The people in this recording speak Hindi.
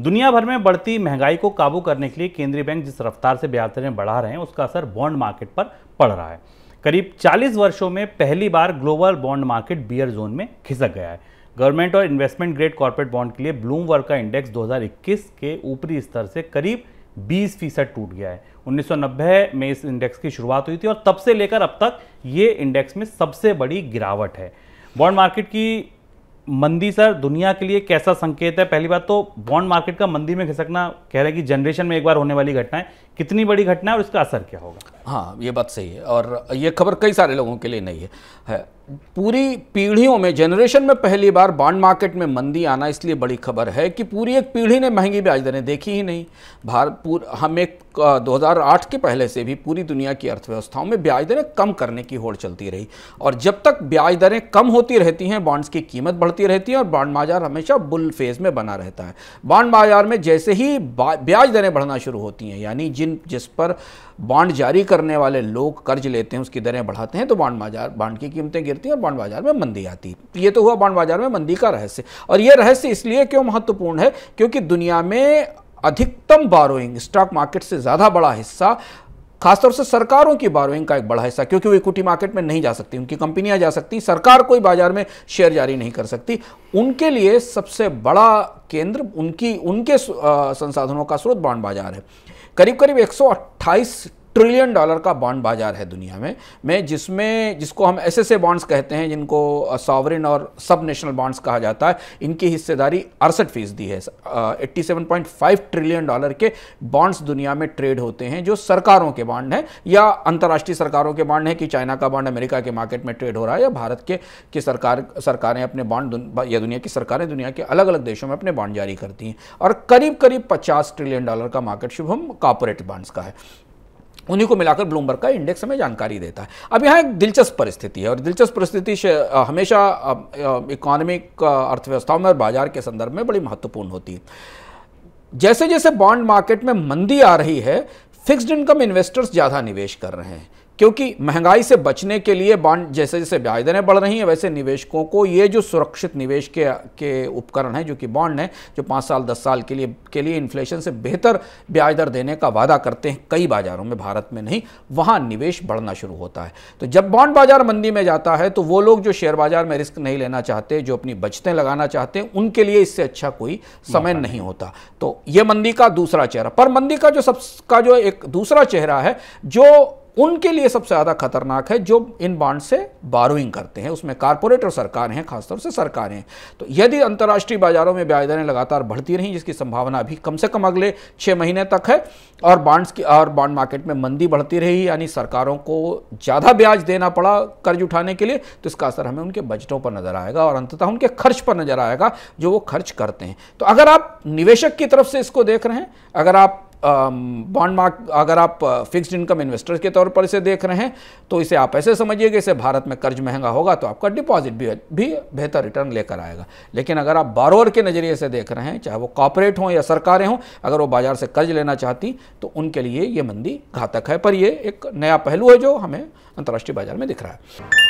दुनिया भर में बढ़ती महंगाई को काबू करने के लिए केंद्रीय बैंक जिस रफ्तार से ब्याज दरें बढ़ा रहे हैं उसका असर बॉन्ड मार्केट पर पड़ रहा है करीब 40 वर्षों में पहली बार global bond market bear zone में खिसक गया है गवर्नमेंट और इन्वेस्टमेंट ग्रेड कॉर्पोरेट बॉन्ड के लिए वर्ग का इंडेक्स 2021 के ऊपरी स्तर से करीब 20 फीसद टूट गया है 1990 में इस इंडेक्स की शुरुआत हुई थी और तब से लेकर अब तक ये इंडेक्स में सबसे बड़ी गिरावट है बॉन्ड मार्केट की मंदी सर दुनिया के लिए कैसा संकेत है पहली बात तो बॉन्ड मार्केट का मंदी में घिसकना कह रहे हैं कि जनरेशन में एक बार होने वाली घटना है कितनी बड़ी घटना है और इसका असर क्या होगा हाँ ये बात सही है और ये खबर कई सारे लोगों के लिए नहीं है, है। पूरी पीढ़ियों में जनरेशन में पहली बार बॉन्ड मार्केट में मंदी आना इसलिए बड़ी खबर है कि पूरी एक पीढ़ी ने महंगी ब्याज दरें देखी ही नहीं भारत हम एक 2008 के पहले से भी पूरी दुनिया की अर्थव्यवस्थाओं में ब्याज दरें कम करने की होड़ चलती रही और जब तक ब्याज दरें कम होती रहती हैं बॉन्ड्स की कीमत बढ़ती रहती है और बॉन्ड बाजार हमेशा बुल फेज में बना रहता है बॉन्ड बाजार में जैसे ही ब्याज दरें बढ़ना शुरू होती हैं यानी जिन जिस पर बॉन्ड जारी करने वाले लोग कर्ज लेते हैं उसकी दरें बढ़ाते हैं तो बॉन्ड बाजार बॉन्ड की कीमतें गिरती हैं और बॉन्ड बाजार में मंदी आती है तो ये तो हुआ बॉन्ड बाजार में मंदी का रहस्य और ये रहस्य इसलिए क्यों महत्वपूर्ण है क्योंकि दुनिया में अधिकतम बारोइंग स्टॉक मार्केट से ज़्यादा बड़ा हिस्सा खासतौर से सरकारों की बारोइंग का एक बड़ा हिस्सा क्योंकि वो इक्विटी मार्केट में नहीं जा सकती उनकी कंपनियां जा सकती सरकार कोई बाजार में शेयर जारी नहीं कर सकती उनके लिए सबसे बड़ा केंद्र उनकी उनके संसाधनों का स्रोत बॉन्ड बाजार है करीब करीब 128 ट्रिलियन डॉलर का बॉन्ड बाजार है दुनिया में मैं जिसमें जिसको हम एस एस ए बॉन्ड्स कहते हैं जिनको सॉवरिन और सब नेशनल बॉन्ड्स कहा जाता है इनकी हिस्सेदारी अड़सठ फीसदी है eighty seven point five trillion dollar के बॉन्ड्स दुनिया में ट्रेड होते हैं जो सरकारों के बॉन्ड हैं या अंतर्राष्ट्रीय सरकारों के बॉन्ड हैं कि चाइना का बॉन्ड अमेरिका के मार्केट में ट्रेड हो रहा है या भारत के की सरकार सरकारें अपने बॉन्ड या दुनिया की सरकारें दुनिया के अलग अलग देशों में अपने बॉन्ड जारी करती हैं और करीब करीब पचास ट्रिलियन डॉलर का मार्केट शुभ हम कॉपोरेट बॉन्ड्स का है उन्हीं को मिलाकर ब्लूमबर्ग का इंडेक्स हमें जानकारी देता है अब यहाँ एक दिलचस्प परिस्थिति है और दिलचस्प परिस्थिति हमेशा इकोनॉमिक अर्थव्यवस्थाओं में और बाजार के संदर्भ में बड़ी महत्वपूर्ण होती है जैसे जैसे बॉन्ड मार्केट में मंदी आ रही है फिक्स्ड इनकम इन्वेस्टर्स ज़्यादा निवेश कर रहे हैं क्योंकि महंगाई से बचने के लिए बॉन्ड जैसे जैसे ब्याज दरें बढ़ रही हैं वैसे निवेशकों को ये जो सुरक्षित निवेश के के उपकरण हैं जो कि बॉन्ड हैं जो पाँच साल दस साल के लिए के लिए इन्फ्लेशन से बेहतर ब्याज दर देने का वादा करते हैं कई बाज़ारों में भारत में नहीं वहाँ निवेश बढ़ना शुरू होता है तो जब बॉन्ड बाज़ार मंदी में जाता है तो वो लोग जो शेयर बाज़ार में रिस्क नहीं लेना चाहते जो अपनी बचतें लगाना चाहते हैं उनके लिए इससे अच्छा कोई समय नहीं होता तो ये मंदी का दूसरा चेहरा पर मंदी का जो सब का जो एक दूसरा चेहरा है जो उनके लिए सबसे ज़्यादा खतरनाक है जो इन बांड से बारोइंग करते हैं उसमें कारपोरेट और सरकार हैं खासतौर से सरकारें तो यदि अंतर्राष्ट्रीय बाजारों में ब्याज दरें लगातार बढ़ती रहीं जिसकी संभावना अभी कम से कम अगले छः महीने तक है और बांड्स की और बांड मार्केट में मंदी बढ़ती रही यानी सरकारों को ज़्यादा ब्याज देना पड़ा कर्ज उठाने के लिए तो इसका असर हमें उनके बजटों पर नज़र आएगा और अंततः उनके खर्च पर नज़र आएगा जो वो खर्च करते हैं तो अगर आप निवेशक की तरफ से इसको देख रहे हैं अगर आप बॉन्ड मार्क अगर आप फिक्स्ड इनकम इन्वेस्टर्स के तौर पर इसे देख रहे हैं तो इसे आप ऐसे समझिए कि इसे भारत में कर्ज महंगा होगा तो आपका डिपॉजिट भी भी बेहतर रिटर्न लेकर आएगा लेकिन अगर आप बारोअर के नज़रिए से देख रहे हैं चाहे वो कॉपरेट हों या सरकारें हों अगर वो बाजार से कर्ज लेना चाहती तो उनके लिए ये मंदी घातक है पर यह एक नया पहलू है जो हमें अंतर्राष्ट्रीय बाजार में दिख रहा है